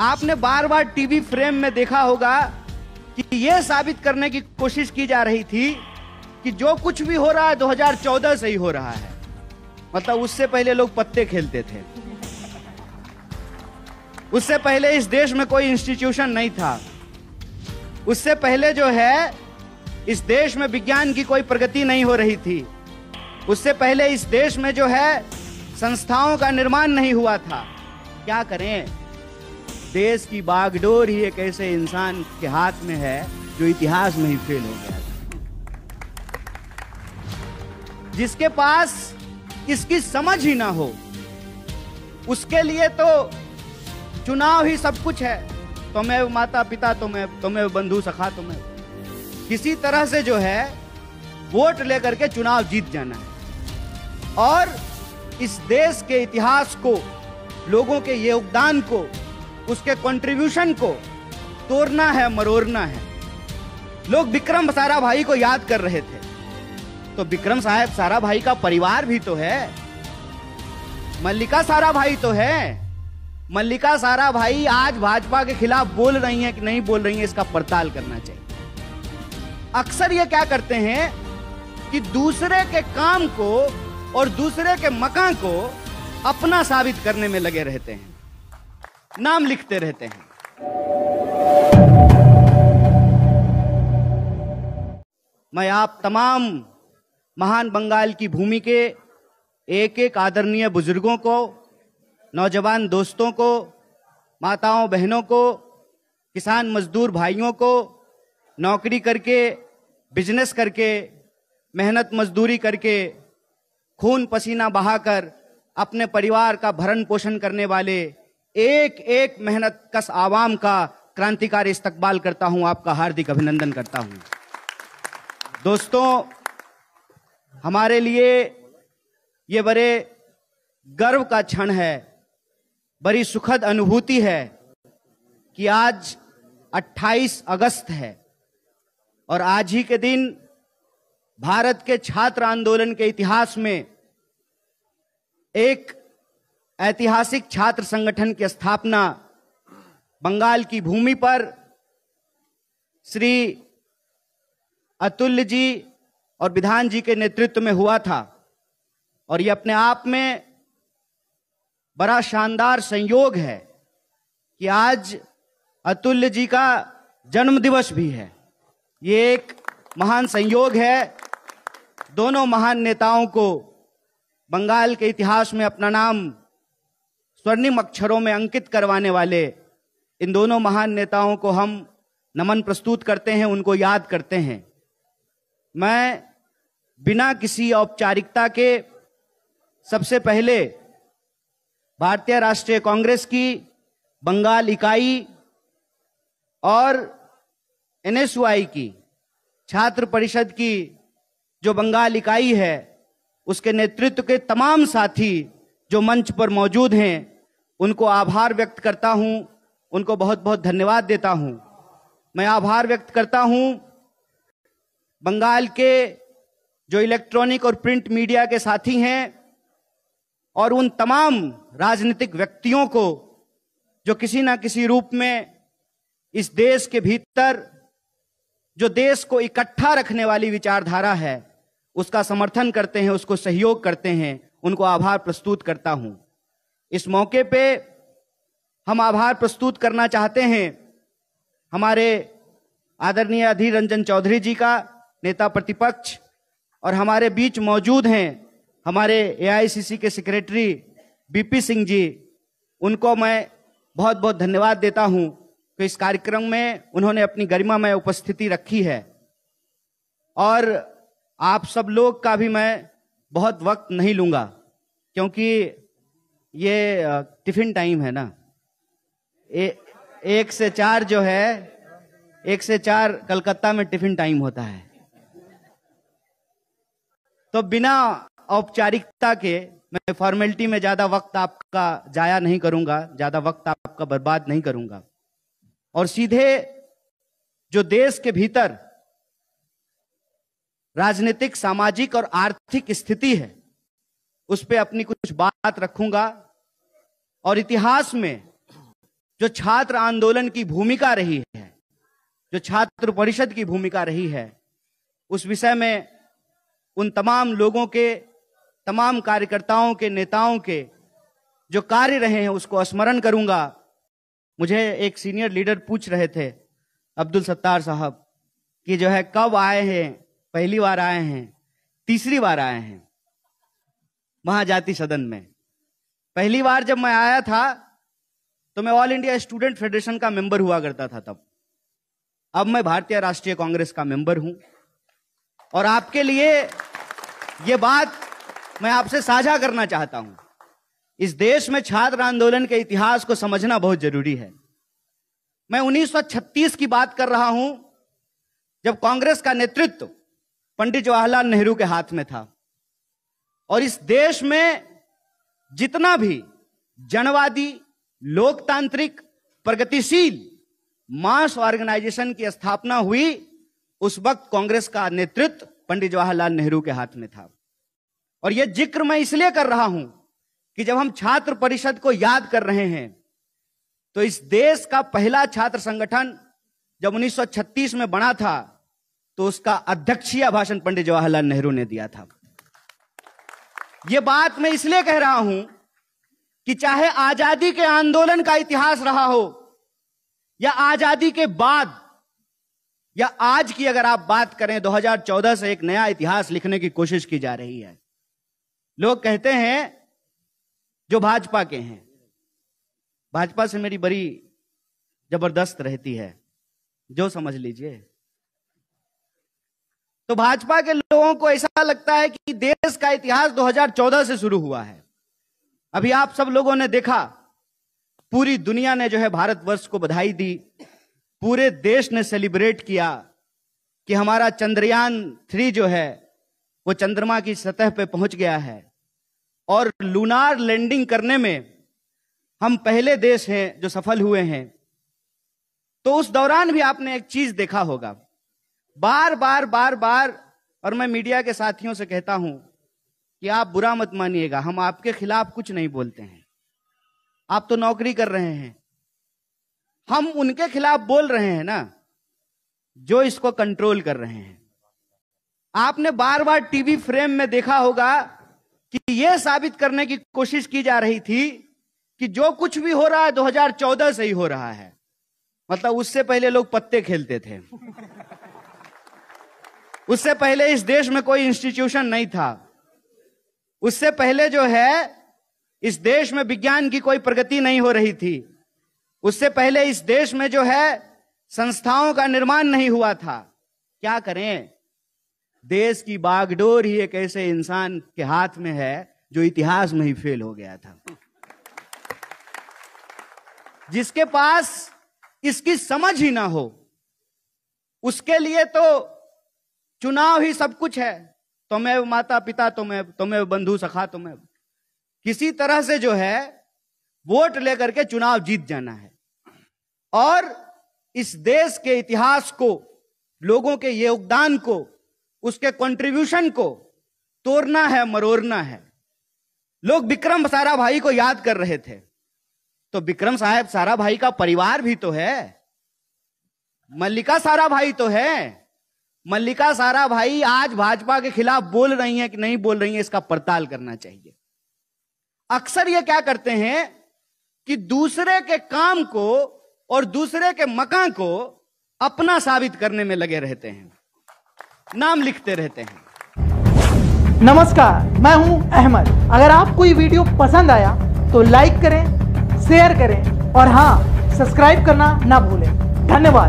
आपने बार बार TV frame में देखा होगा कि यह साबित करने की कोशिश की जा रही थी कि जो कुछ भी हो रहा है 2014 से ही हो रहा है मतलब उससे पहले लोग पत्ते खेलते थे उससे पहले इस देश में कोई इंस्टीट्यूशन नहीं था उससे पहले जो है इस देश में विज्ञान की कोई प्रगति नहीं हो रही थी उससे पहले इस देश में जो है संस्थाओं का निर्माण नहीं हुआ था क्या करें देश की बागडोर ही एक ऐसे इंसान के हाथ में है जो इतिहास में ही फेल हो गया जिसके पास इसकी समझ ही ना हो उसके लिए तो चुनाव ही सब कुछ है तुम्हें तो माता पिता तुम्हें तो तुम्हें तो बंधु सखा तुम्हें तो किसी तरह से जो है वोट लेकर के चुनाव जीत जाना है और इस देश के इतिहास को लोगों के योगदान को उसके कंट्रीब्यूशन को तोड़ना है मरोड़ना है लोग विक्रम सारा भाई को याद कर रहे थे तो विक्रम साहब सारा भाई का परिवार भी तो है मल्लिका सारा भाई तो है मल्लिका सारा भाई आज भाजपा के खिलाफ बोल रही है कि नहीं बोल रही है इसका पड़ताल करना चाहिए अक्सर ये क्या करते हैं कि दूसरे के काम को और दूसरे के मकान को अपना साबित करने में लगे रहते हैं नाम लिखते रहते हैं मैं आप तमाम महान बंगाल की भूमि के एक एक आदरणीय बुजुर्गों को नौजवान दोस्तों को माताओं बहनों को किसान मजदूर भाइयों को नौकरी करके बिजनेस करके मेहनत मजदूरी करके खून पसीना बहाकर अपने परिवार का भरण पोषण करने वाले एक एक मेहनत कस आवाम का क्रांतिकारी इस्तकबाल करता हूं आपका हार्दिक अभिनंदन करता हूं दोस्तों हमारे लिए ये बड़े गर्व का क्षण है बड़ी सुखद अनुभूति है कि आज 28 अगस्त है और आज ही के दिन भारत के छात्र आंदोलन के इतिहास में एक ऐतिहासिक छात्र संगठन की स्थापना बंगाल की भूमि पर श्री अतुल्य जी और विधान जी के नेतृत्व में हुआ था और ये अपने आप में बड़ा शानदार संयोग है कि आज अतुल्य जी का जन्म दिवस भी है ये एक महान संयोग है दोनों महान नेताओं को बंगाल के इतिहास में अपना नाम स्वर्णिम अक्षरों में अंकित करवाने वाले इन दोनों महान नेताओं को हम नमन प्रस्तुत करते हैं उनको याद करते हैं मैं बिना किसी औपचारिकता के सबसे पहले भारतीय राष्ट्रीय कांग्रेस की बंगाल इकाई और एनएसयूआई की छात्र परिषद की जो बंगाल इकाई है उसके नेतृत्व के तमाम साथी जो मंच पर मौजूद हैं उनको आभार व्यक्त करता हूं उनको बहुत बहुत धन्यवाद देता हूं मैं आभार व्यक्त करता हूं बंगाल के जो इलेक्ट्रॉनिक और प्रिंट मीडिया के साथी हैं और उन तमाम राजनीतिक व्यक्तियों को जो किसी ना किसी रूप में इस देश के भीतर जो देश को इकट्ठा रखने वाली विचारधारा है उसका समर्थन करते हैं उसको सहयोग करते हैं उनको आभार प्रस्तुत करता हूं इस मौके पे हम आभार प्रस्तुत करना चाहते हैं हमारे आदरणीय अधीर रंजन चौधरी जी का नेता प्रतिपक्ष और हमारे बीच मौजूद हैं हमारे एआईसीसी के सेक्रेटरी बीपी सिंह जी उनको मैं बहुत बहुत धन्यवाद देता हूं कि इस कार्यक्रम में उन्होंने अपनी गरिमा में उपस्थिति रखी है और आप सब लोग का भी मैं बहुत वक्त नहीं लूँगा क्योंकि ये टिफिन टाइम है ना ए, एक से चार जो है एक से चार कलकत्ता में टिफिन टाइम होता है तो बिना औपचारिकता के मैं फॉर्मेलिटी में ज्यादा वक्त आपका जाया नहीं करूंगा ज्यादा वक्त आपका बर्बाद नहीं करूंगा और सीधे जो देश के भीतर राजनीतिक सामाजिक और आर्थिक स्थिति है उस पर अपनी कुछ बात रखूंगा और इतिहास में जो छात्र आंदोलन की भूमिका रही है जो छात्र परिषद की भूमिका रही है उस विषय में उन तमाम लोगों के तमाम कार्यकर्ताओं के नेताओं के जो कार्य रहे हैं उसको स्मरण करूंगा मुझे एक सीनियर लीडर पूछ रहे थे अब्दुल सत्तार साहब कि जो है कब आए हैं पहली बार आए हैं तीसरी बार आए हैं महाजाति सदन में पहली बार जब मैं आया था तो मैं ऑल इंडिया स्टूडेंट फेडरेशन का मेंबर हुआ करता था तब अब मैं भारतीय राष्ट्रीय कांग्रेस का मेंबर हूं और आपके लिए यह बात मैं आपसे साझा करना चाहता हूं इस देश में छात्र आंदोलन के इतिहास को समझना बहुत जरूरी है मैं 1936 की बात कर रहा हूं जब कांग्रेस का नेतृत्व पंडित जवाहरलाल नेहरू के हाथ में था और इस देश में जितना भी जनवादी लोकतांत्रिक प्रगतिशील मास ऑर्गेनाइजेशन की स्थापना हुई उस वक्त कांग्रेस का नेतृत्व पंडित जवाहरलाल नेहरू के हाथ में था और यह जिक्र मैं इसलिए कर रहा हूं कि जब हम छात्र परिषद को याद कर रहे हैं तो इस देश का पहला छात्र संगठन जब 1936 में बना था तो उसका अध्यक्षीय भाषण पंडित जवाहरलाल नेहरू ने दिया था ये बात मैं इसलिए कह रहा हूं कि चाहे आजादी के आंदोलन का इतिहास रहा हो या आजादी के बाद या आज की अगर आप बात करें 2014 से एक नया इतिहास लिखने की कोशिश की जा रही है लोग कहते हैं जो भाजपा के हैं भाजपा से मेरी बड़ी जबरदस्त रहती है जो समझ लीजिए तो भाजपा के लोगों को ऐसा लगता है कि देश का इतिहास 2014 से शुरू हुआ है अभी आप सब लोगों ने देखा पूरी दुनिया ने जो है भारतवर्ष को बधाई दी पूरे देश ने सेलिब्रेट किया कि हमारा चंद्रयान थ्री जो है वो चंद्रमा की सतह पे पहुंच गया है और लूनार लैंडिंग करने में हम पहले देश हैं जो सफल हुए हैं तो उस दौरान भी आपने एक चीज देखा होगा बार बार बार बार और मैं मीडिया के साथियों से कहता हूं कि आप बुरा मत मानिएगा हम आपके खिलाफ कुछ नहीं बोलते हैं आप तो नौकरी कर रहे हैं हम उनके खिलाफ बोल रहे हैं ना जो इसको कंट्रोल कर रहे हैं आपने बार बार टीवी फ्रेम में देखा होगा कि यह साबित करने की कोशिश की जा रही थी कि जो कुछ भी हो रहा है 2014 से ही हो रहा है मतलब उससे पहले लोग पत्ते खेलते थे उससे पहले इस देश में कोई इंस्टीट्यूशन नहीं था उससे पहले जो है इस देश में विज्ञान की कोई प्रगति नहीं हो रही थी उससे पहले इस देश में जो है संस्थाओं का निर्माण नहीं हुआ था क्या करें देश की बागडोर ही एक ऐसे इंसान के हाथ में है जो इतिहास में ही फेल हो गया था जिसके पास इसकी समझ ही ना हो उसके लिए तो चुनाव ही सब कुछ है तुम्हें मैं माता पिता तुम्हें तो तुम्हें तो बंधु सखा तुम्हें किसी तरह से जो है वोट लेकर के चुनाव जीत जाना है और इस देश के इतिहास को लोगों के योगदान को उसके कंट्रीब्यूशन को तोड़ना है मरोड़ना है लोग विक्रम सारा भाई को याद कर रहे थे तो विक्रम साहब सारा भाई का परिवार भी तो है मल्लिका सारा भाई तो है मल्लिका सारा भाई आज भाजपा के खिलाफ बोल रही हैं कि नहीं बोल रही हैं इसका पड़ताल करना चाहिए अक्सर ये क्या करते हैं कि दूसरे के काम को और दूसरे के मकान को अपना साबित करने में लगे रहते हैं नाम लिखते रहते हैं नमस्कार मैं हूं अहमद अगर आपको ये वीडियो पसंद आया तो लाइक करें शेयर करें और हाँ सब्सक्राइब करना ना भूलें धन्यवाद